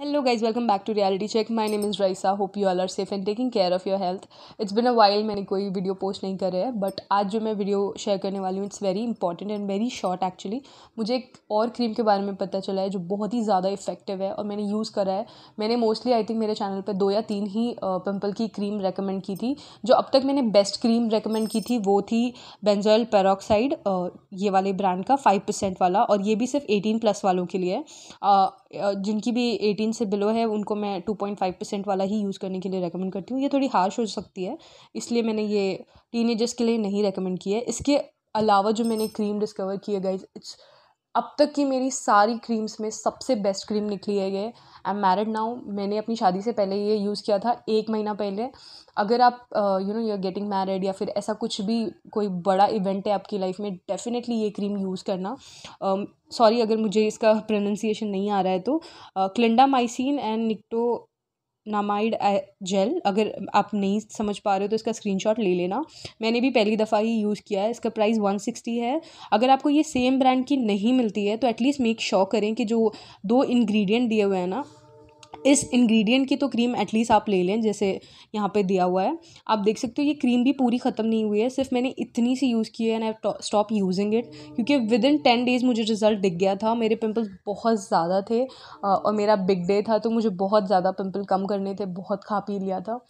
hello guys welcome back to reality check my name is Raisa hope you all are safe and taking care of your health it's been a while मैंने कोई video post नहीं करे है but आज जो मैं video share करने वाली हूँ it's very important and very short actually मुझे एक और क्रीम के बारे में पता चला है जो बहुत ही ज़्यादा इफेक्टिव है और मैंने यूज़ करा है मैंने मोस्टली आई थिंक मेरे चैनल पर दो या तीन ही पिम्पल की क्रीम रिकमेंड की थी जो अब तक मैंने बेस्ट क्रीम रिकमेंड की थी वो थी बेंजॉयल पेरोक्साइड ये वाले ब्रांड का फाइव परसेंट वाला और ये भी सिर्फ एटीन प्लस वालों के लिए जिनकी भी एटीन फिफ्टीन से बिलो है उनको मैं टू पॉइंट फाइव परसेंट वाला ही यूज़ करने के लिए रेकमेंड करती हूँ ये थोड़ी हार्श हो सकती है इसलिए मैंने ये एजर्स के लिए नहीं रेकमेंड किया है इसके अलावा जो मैंने क्रीम डिस्कवर की है गाइज इट्स अब तक की मेरी सारी क्रीम्स में सबसे बेस्ट क्रीम निकली है ये आई एम मैरिड नाउ मैंने अपनी शादी से पहले ये यूज़ किया था एक महीना पहले अगर आप you know you are getting married या फिर ऐसा कुछ भी कोई बड़ा इवेंट है आपकी लाइफ में डेफिनेटली ये क्रीम यूज़ करना सॉरी uh, अगर मुझे इसका प्रोनंसिएशन नहीं आ रहा है तो क्लिंडा माइसिन एंड निक्टो नामाइड जेल अगर आप नहीं समझ पा रहे हो तो इसका स्क्रीनशॉट ले लेना मैंने भी पहली दफ़ा ही यूज़ किया है इसका प्राइस वन सिक्सटी है अगर आपको ये सेम ब्रांड की नहीं मिलती है तो एटलीस्ट मेक श्योर करें कि जो दो इंग्रेडिएंट दिए हुए हैं ना इस इंग्रेडिएंट की तो क्रीम एटलीस्ट आप ले लें जैसे यहाँ पे दिया हुआ है आप देख सकते हो ये क्रीम भी पूरी ख़त्म नहीं हुई है सिर्फ मैंने इतनी सी यूज़ की है and I stop using it क्योंकि विद इन टेन डेज़ मुझे रिजल्ट दिख गया था मेरे पिंपल्स बहुत ज़्यादा थे और मेरा बिग डे था तो मुझे बहुत ज़्यादा पिम्पल कम करने थे बहुत खा पी लिया था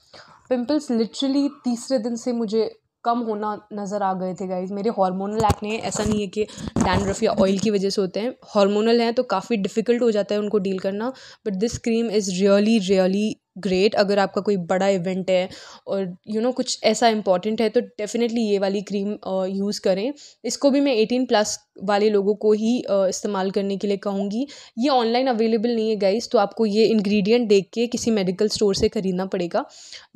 पिम्पल्स लिटरली तीसरे दिन से मुझे कम होना नज़र आ गए थे गाइज मेरे हार्मोनल एक्ने ऐसा नहीं है कि डैंड्रफ या ऑयल की वजह से होते हैं हार्मोनल हैं तो काफ़ी डिफ़िकल्ट हो जाता है उनको डील करना but this cream is really really great अगर आपका कोई बड़ा इवेंट है और यू you नो know, कुछ ऐसा इंपॉर्टेंट है तो डेफ़िनेटली ये वाली क्रीम यूज़ करें इसको भी मैं एटीन प्लस वाले लोगों को ही इस्तेमाल करने के लिए कहूँगी ये ऑनलाइन अवेलेबल नहीं है गाइस तो आपको ये इंग्रेडिएंट देख के किसी मेडिकल स्टोर से ख़रीदना पड़ेगा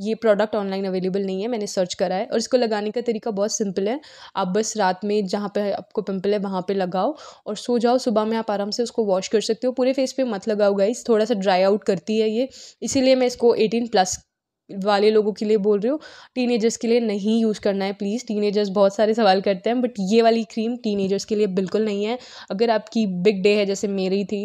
ये प्रोडक्ट ऑनलाइन अवेलेबल नहीं है मैंने सर्च करा है और इसको लगाने का तरीका बहुत सिंपल है आप बस रात में जहाँ पर आपको पिंपल है वहाँ पर लगाओ और सो जाओ सुबह में आप आराम से उसको वॉश कर सकते हो पूरे फेस पर मत लगाओ गाइस थोड़ा सा ड्राई आउट करती है ये इसीलिए मैं इसको एटीन प्लस वाले लोगों के लिए बोल रही हूँ टीनेजर्स के लिए नहीं यूज़ करना है प्लीज़ टीनेजर्स बहुत सारे सवाल करते हैं बट ये वाली क्रीम टीनेजर्स के लिए बिल्कुल नहीं है अगर आपकी बिग डे है जैसे मेरी थी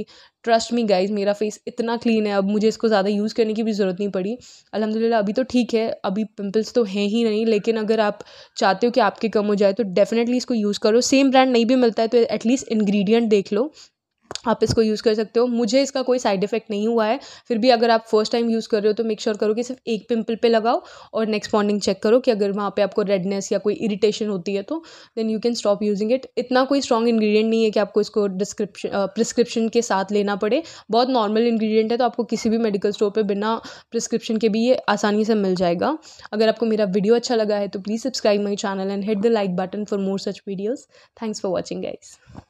ट्रस्ट मी गाइज मेरा फेस इतना क्लीन है अब मुझे इसको ज़्यादा यूज़ करने की भी ज़रूरत नहीं पड़ी अलहमदिल्ला अभी तो ठीक है अभी पिम्पल्स तो हैं ही नहीं लेकिन अगर आप चाहते हो कि आपके कम हो जाए तो डेफ़िनेटली इसको यूज़ करो सेम ब्रांड नहीं भी मिलता है तो एटलीस्ट इन्ग्रीडियंट देख लो आप इसको यूज़ कर सकते हो मुझे इसका कोई साइड इफ़ेक्ट नहीं हुआ है फिर भी अगर आप फर्स्ट टाइम यूज़ कर रहे हो तो मेक श्योर sure करो कि सिर्फ एक पिंपल पे लगाओ और नेक्स्ट मॉर्निंग चेक करो कि अगर वहाँ पे आपको रेडनेस या कोई इरिटेशन होती है तो then you can stop using it इतना कोई स्ट्रॉन्ग इन्ग्रीडियंट नहीं है कि आपको इसको डिस्क्रिप्शन प्रिस्क्रिप्शन के साथ लेना पड़े बहुत नॉर्मल इन्ग्रीडियंट है तो आपको किसी भी मेडिकल स्टोर पर बिना प्रिस्क्रिप्शन के भी ये आसानी से मिल जाएगा अगर आपको मेरा वीडियो अच्छा लगा है तो please subscribe my channel and hit the like button for more such videos thanks for watching guys